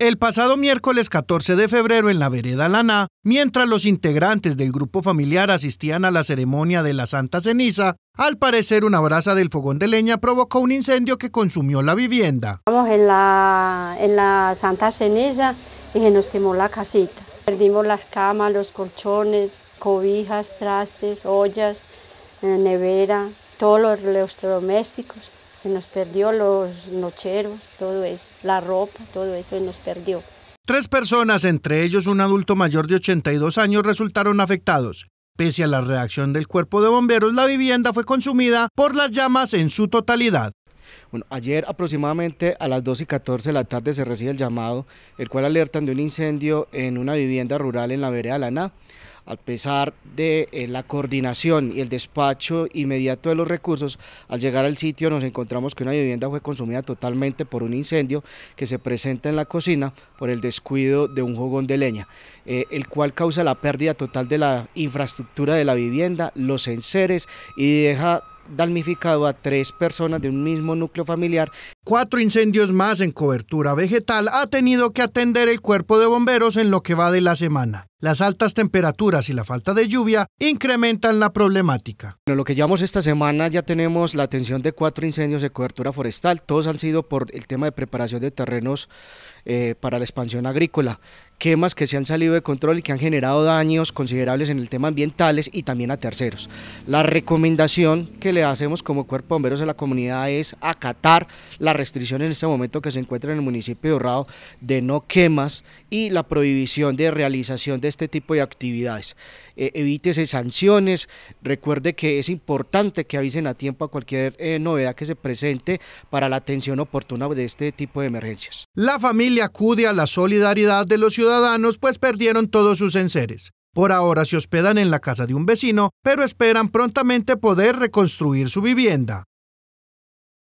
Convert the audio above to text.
El pasado miércoles 14 de febrero en la vereda Laná, mientras los integrantes del grupo familiar asistían a la ceremonia de la Santa Ceniza, al parecer una brasa del fogón de leña provocó un incendio que consumió la vivienda. Estamos en la, en la Santa Ceniza y se nos quemó la casita. Perdimos las camas, los colchones, cobijas, trastes, ollas, eh, nevera, todos los electrodomésticos. Se nos perdió los nocheros, todo es la ropa, todo eso se nos perdió. Tres personas, entre ellos un adulto mayor de 82 años, resultaron afectados. Pese a la reacción del cuerpo de bomberos, la vivienda fue consumida por las llamas en su totalidad. Bueno, ayer aproximadamente a las 2 y 14 de la tarde se recibe el llamado, el cual alertan de un incendio en una vivienda rural en la vereda Lana a pesar de eh, la coordinación y el despacho inmediato de los recursos, al llegar al sitio nos encontramos que una vivienda fue consumida totalmente por un incendio que se presenta en la cocina por el descuido de un jugón de leña, eh, el cual causa la pérdida total de la infraestructura de la vivienda, los enseres y deja damnificado a tres personas de un mismo núcleo familiar Cuatro incendios más en cobertura vegetal ha tenido que atender el cuerpo de bomberos en lo que va de la semana. Las altas temperaturas y la falta de lluvia incrementan la problemática. Bueno, lo que llevamos esta semana ya tenemos la atención de cuatro incendios de cobertura forestal. Todos han sido por el tema de preparación de terrenos eh, para la expansión agrícola. Quemas que se han salido de control y que han generado daños considerables en el tema ambientales y también a terceros. La recomendación que le hacemos como cuerpo de bomberos a la comunidad es acatar la restricción en este momento que se encuentra en el municipio de Dorado de no quemas y la prohibición de realización de este tipo de actividades. Eh, evítese sanciones, recuerde que es importante que avisen a tiempo a cualquier eh, novedad que se presente para la atención oportuna de este tipo de emergencias. La familia acude a la solidaridad de los ciudadanos pues perdieron todos sus enseres. Por ahora se hospedan en la casa de un vecino, pero esperan prontamente poder reconstruir su vivienda.